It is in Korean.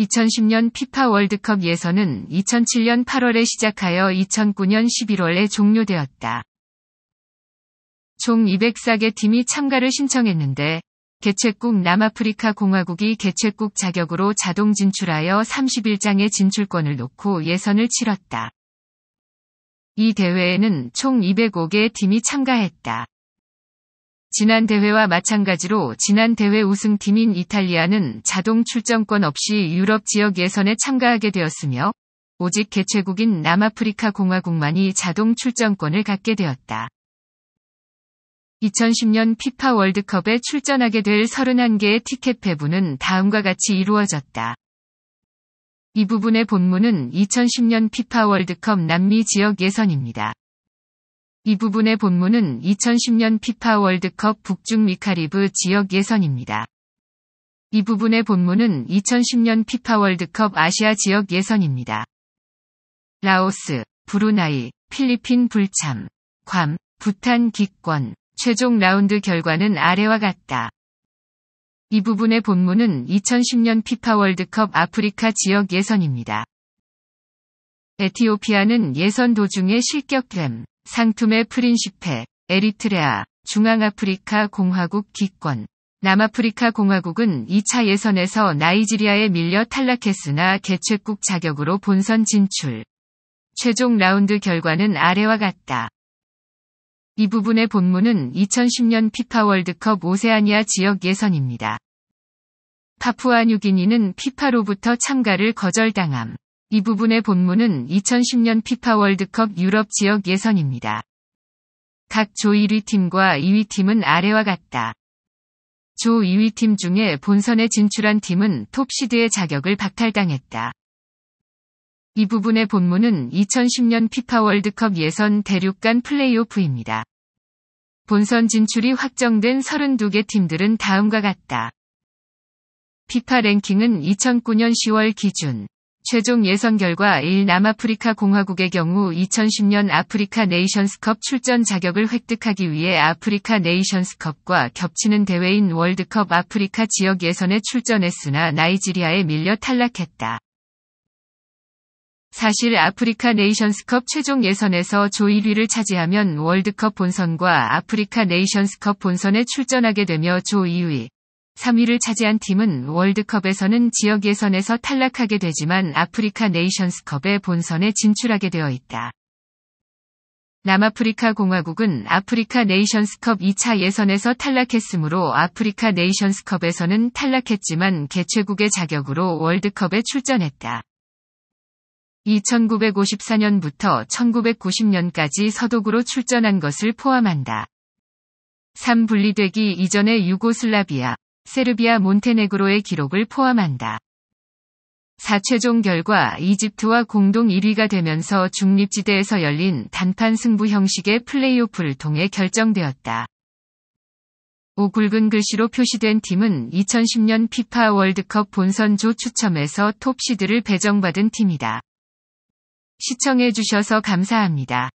2010년 피파 월드컵 예선은 2007년 8월에 시작하여 2009년 11월에 종료되었다. 총 204개 팀이 참가를 신청했는데 개최국 남아프리카 공화국이 개최국 자격으로 자동 진출하여 31장의 진출권을 놓고 예선을 치렀다. 이 대회에는 총 205개 팀이 참가했다. 지난 대회와 마찬가지로 지난 대회 우승팀인 이탈리아는 자동 출전권 없이 유럽 지역 예선에 참가하게 되었으며 오직 개최국인 남아프리카 공화국만이 자동 출전권을 갖게 되었다. 2010년 피파 월드컵에 출전하게 될 31개의 티켓 배분은 다음과 같이 이루어졌다. 이 부분의 본문은 2010년 피파 월드컵 남미 지역 예선입니다. 이 부분의 본문은 2010년 피파 월드컵 북중 미카리브 지역 예선입니다. 이 부분의 본문은 2010년 피파 월드컵 아시아 지역 예선입니다. 라오스, 브루나이, 필리핀 불참, 괌, 부탄 기권, 최종 라운드 결과는 아래와 같다. 이 부분의 본문은 2010년 피파 월드컵 아프리카 지역 예선입니다. 에티오피아는 예선 도중에 실격됨, 상투메 프린시페, 에리트레아, 중앙아프리카 공화국 기권. 남아프리카 공화국은 2차 예선에서 나이지리아에 밀려 탈락했으나 개최국 자격으로 본선 진출. 최종 라운드 결과는 아래와 같다. 이 부분의 본문은 2010년 피파 월드컵 오세아니아 지역 예선입니다. 파푸아 뉴기니는 피파로부터 참가를 거절당함. 이 부분의 본문은 2010년 피파 월드컵 유럽 지역 예선입니다. 각 조 1위 팀과 2위 팀은 아래와 같다. 조 2위 팀 중에 본선에 진출한 팀은 톱시드의 자격을 박탈당했다. 이 부분의 본문은 2010년 피파 월드컵 예선 대륙간 플레이오프입니다. 본선 진출이 확정된 32개 팀들은 다음과 같다. 피파 랭킹은 2009년 10월 기준 최종 예선 결과 1. 남아프리카 공화국의 경우 2010년 아프리카 네이션스컵 출전 자격을 획득하기 위해 아프리카 네이션스컵과 겹치는 대회인 월드컵 아프리카 지역 예선에 출전했으나 나이지리아에 밀려 탈락했다. 사실 아프리카 네이션스컵 최종 예선에서 조 1위를 차지하면 월드컵 본선과 아프리카 네이션스컵 본선에 출전하게 되며 조 2위, 3위를 차지한 팀은 월드컵에서는 지역 예선에서 탈락하게 되지만 아프리카 네이션스컵의 본선에 진출하게 되어 있다. 남아프리카 공화국은 아프리카 네이션스컵 2차 예선에서 탈락했으므로 아프리카 네이션스컵에서는 탈락했지만 개최국의 자격으로 월드컵에 출전했다. 2954년부터 1990년까지 서독으로 출전한 것을 포함한다. 3 분리되기 이전의 유고슬라비아, 세르비아 몬테네그로의 기록을 포함한다. 4최종 결과 이집트와 공동 1위가 되면서 중립지대에서 열린 단판 승부 형식의 플레이오프를 통해 결정되었다. 오 굵은 글씨로 표시된 팀은 2010년 피파 월드컵 본선 조 추첨에서 톱시드를 배정받은 팀이다. 시청해주셔서 감사합니다.